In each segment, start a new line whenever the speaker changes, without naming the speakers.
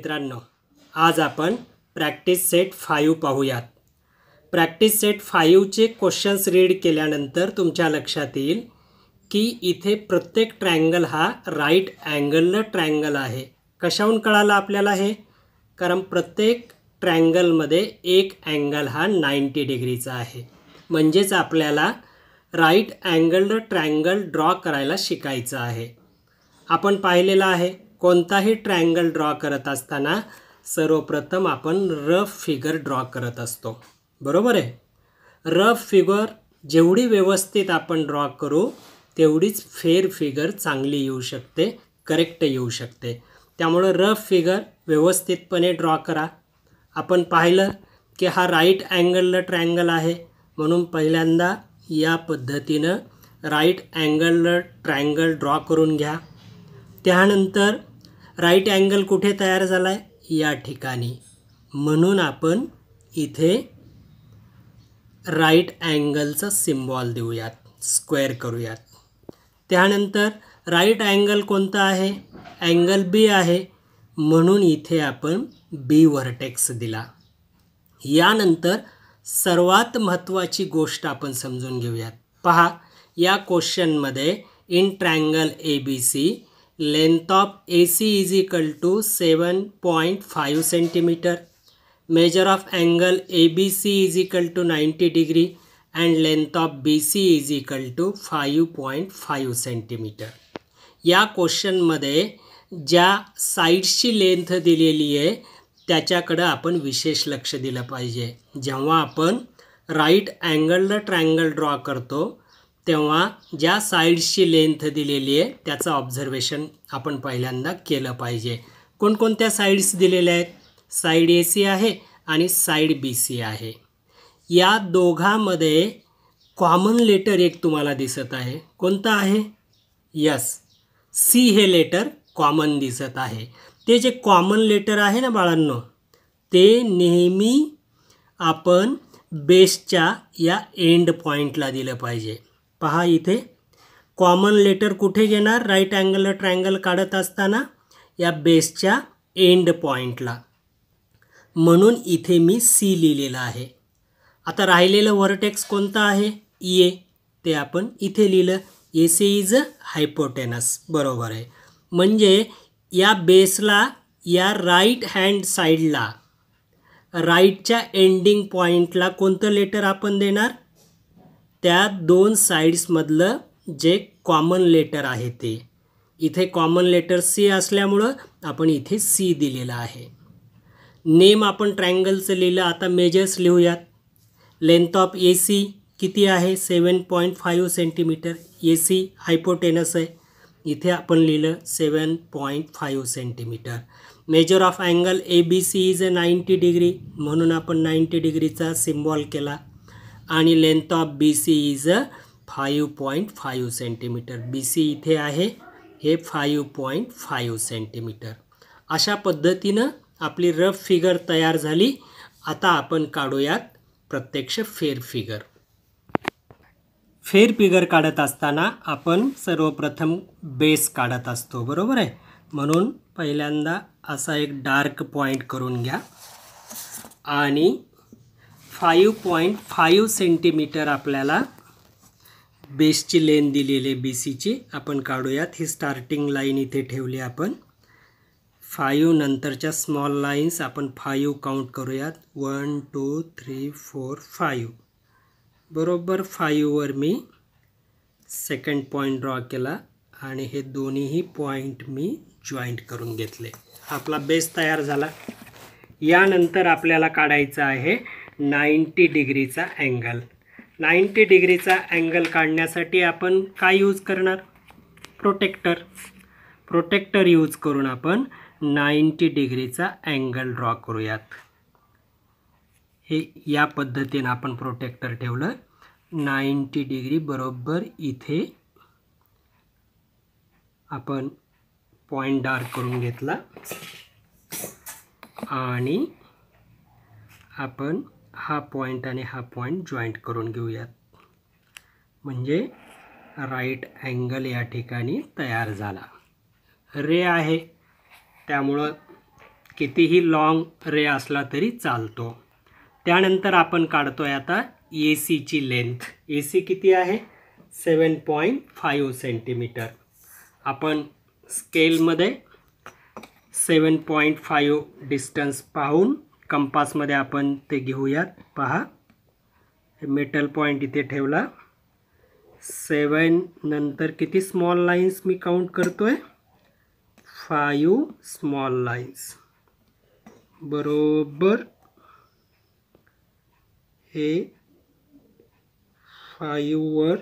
मित्रांनो आज आपण प्रॅक्टिस सेट फाईव्ह पाहूयात प्रॅक्टिस सेट फाईव्हचे क्वेश्चन्स रीड केल्यानंतर तुमच्या लक्षात येईल की इथे प्रत्येक ट्रँगल हा राईट अँगलनं ट्रँगल आहे कशाहून कळालं आपल्याला हे कारण प्रत्येक ट्रँगलमध्ये एक अँगल हा नाईंटी डिग्रीचा आहे म्हणजेच आपल्याला राईट अँगलनं ट्रँगल ड्रॉ करायला शिकायचं आहे आपण पाहिलेलं आहे कोणताही ट्रँगल ड्रॉ करत असताना सर्वप्रथम आपण रफ फिगर ड्रॉ करत असतो बरोबर आहे रफ फिगर जेवढी व्यवस्थित आपण ड्रॉ करू तेवढीच फेर फिगर चांगली येऊ शकते करेक्ट येऊ शकते त्यामुळं रफ फिगर व्यवस्थितपणे ड्रॉ करा आपण पाहिलं की हा राईट अँगलला ट्रँगल आहे म्हणून पहिल्यांदा या पद्धतीनं राईट अँगलला ट्रँगल ड्रॉ करून घ्या त्यानंतर राईट अँगल कुठे तयार झाला आहे या ठिकाणी म्हणून आपण इथे राईट अँगलचा सिम्बॉल देऊयात स्क्वेअर करूयात त्यानंतर राईट अँगल कोणता आहे अँगल बी आहे म्हणून इथे आपण बी व्हर्टेक्स दिला यानंतर सर्वात महत्त्वाची गोष्ट आपण समजून घेऊयात पहा या क्वेश्चनमध्ये in triangle A B C length of A C is equal to seven point five centimetre measure of angle A B C is equal to ninety degree and length of B C is equal to five point five centimetre या क्वेश्चनमध्ये ज्या साईड्सची length दिलेली आहे त्याच्याकडं आपण विशेष लक्ष दिलं पाहिजे जेव्हा आपण राईट अँगलला ट्रँगल ड्रॉ करतो तेव्हा ज्या साईड्सची लेंथ दिलेली आहे त्याचं ऑब्झर्वेशन आपण पहिल्यांदा केलं पाहिजे कोणकोणत्या साईड्स दिलेल्या आहेत साईड ए सी आहे आणि साईड बी सी आहे या दोघांमध्ये कॉमन लेटर एक तुम्हाला दिसत आहे कोणतं आहे यस सी हे लेटर कॉमन दिसत आहे ते जे कॉमन लेटर आहे ना बाळांनो ते नेहमी आपण बेसच्या या एंड पॉईंटला दिलं पाहिजे पहा इथे कॉमन लेटर कुठे घेणार राईट अँगल ट्रँगल काढत असताना या बेसच्या एंड पॉइंटला म्हणून इथे मी सी लिहिलेलं आहे आता राहिलेलं वर्टेक्स कोणतं आहे ए ते आपण इथे लिहिलं A C is a hypotenuse बरोबर आहे म्हणजे या बेसला या राईट हँड साईडला राईटच्या एंडिंग पॉईंटला कोणतं लेटर आपण देणार त्या दोन साईड्समधलं जे कॉमन लेटर आहे ते इथे कॉमन लेटर सी असल्यामुळं आपण इथे सी दिलेलं आहे नेम आपण ट्रँगलचं लिहिलं आता मेजर्स लिहूयात लेंथ ऑफ ए सी किती आहे seven point five centimetre A C hypotenuse आहे इथे आपण लिहिलं seven point five centimetre measure of angle A B C is a ninety degree म्हणून आपण नाईंटी डिग्रीचा सिम्बॉल केला आणि length of B C is a five point five centimetre B C इथे आहे हे फाईव्ह पॉईंट फाईव्ह सेंटीमीटर अशा पद्धतीनं आपली रफ फिगर तयार झाली आता आपण काढूयात प्रत्यक्ष फेर फिगर फेर फिगर काढत असताना आपण सर्वप्रथम बेस काढत असतो बरोबर आहे म्हणून पहिल्यांदा असा एक डार्क पॉईंट करून घ्या आणि फाईव्ह पॉईंट फाईव्ह सेंटीमीटर आपल्याला बेसची लेन दिलेली आहे बी सीची आपण काढूयात ही स्टार्टिंग लाईन इथे ठेवली आपण फाईव्ह नंतरच्या स्मॉल लाईन्स आपण फाईव्ह काउंट करूयात one two three four five बरोबर फाईव्हवर मी सेकंड पॉईंट ड्रॉ केला आणि हे दोन्हीही पॉईंट मी जॉईंट करून घेतले आपला बेस तयार झाला यानंतर आपल्याला काढायचं आहे नाईंटी डिग्रीचा अँगल नाईंटी डिग्रीचा अँगल काढण्यासाठी आपण काय यूज करणार प्रोटेक्टर प्रोटेक्टर यूज करून आपण नाईंटी डिग्रीचा अँगल ड्रॉ करूयात हे या पद्धतीनं आपण प्रोटेक्टर ठेवलं नाईंटी डिग्री बरोबर इथे आपण पॉईंट डार्क करून घेतला आणि आपण हा पॉईंट आणि हा पॉईंट जॉईंट करून घेऊयात म्हणजे राईट अँगल या ठिकाणी तयार झाला रे आहे त्यामुळं कितीही लाँग रे असला तरी चालतो त्यानंतर आपण काढतो आहे आता ए सीची लेंथ ए सी किती आहे सेवन पॉईंट फाईव्ह सेंटीमीटर आपण स्केलमध्ये सेवन पॉईंट फाईव्ह डिस्टन्स पाहून कंपासमध्ये आपण ते घेऊयात पहा मेटल पॉईंट इथे ठेवला सेवन नंतर किती स्मॉल लाइन्स मी काउंट करतो आहे फायू स्मॉल लाइन्स, बरोबर हे फायूवर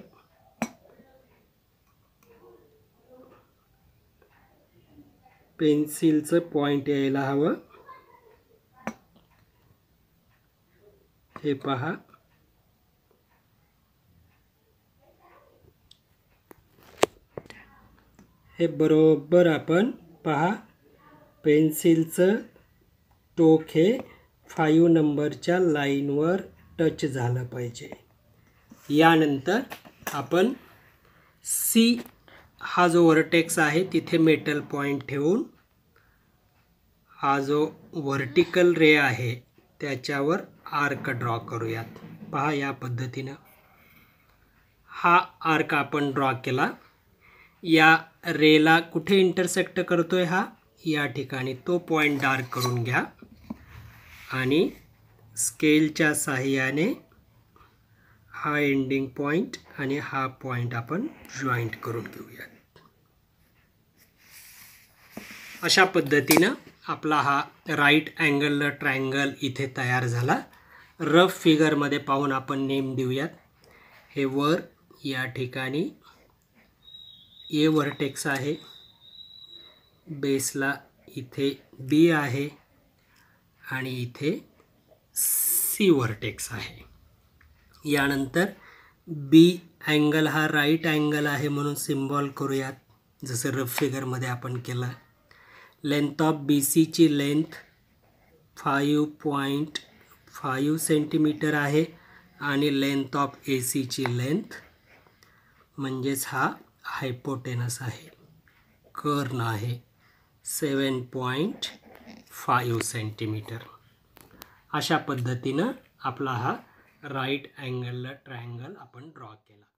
पेन्सिलचं पॉईंट यायला हवं हे पहा हे बरोबर आपण पहा पेन्सिलचं टोक हे फाईव्ह नंबरच्या लाईनवर टच झालं पाहिजे यानंतर आपण सी हा जो वर्टेक्स आहे तिथे मेटल पॉइंट ठेवून हा जो व्हर्टिकल रे आहे त्याच्यावर आर्क ड्रॉ करूयात पहा या पद्धतीनं हा आर्क आपण ड्रॉ केला या रेला कुठे इंटरसेक्ट करतोय हा या ठिकाणी तो पॉईंट डार्क करून घ्या आणि स्केलच्या साहाय्याने हा एंडिंग पॉईंट आणि हा पॉईंट आपण जॉईंट करून घेऊयात अशा पद्धतीनं आपला हा राईट अँगल ट्रायंगल इथे तयार झाला रफ फिगरमध्ये पाहून आपण नेम देऊयात हे वर या ठिकाणी ए वर्टेक्स आहे बेसला इथे बी आहे आणि इथे सी वर्टेक्स आहे यानंतर बी अँगल हा राईट अँगल आहे म्हणून सिम्बॉल करूयात जसं रफ फिगरमध्ये आपण केला लेंथ ऑफ बी सीची length five point five centimetre आहे आणि लेंथ ऑफ ए सीची लेंथ म्हणजेच हा हायपोटेनस आहे कर्ण आहे सेवन पॉईंट फाईव्ह सेंटीमीटर अशा पद्धतीनं आपला हा राईट अँगलला ट्रायँगल आपण ड्रॉ केला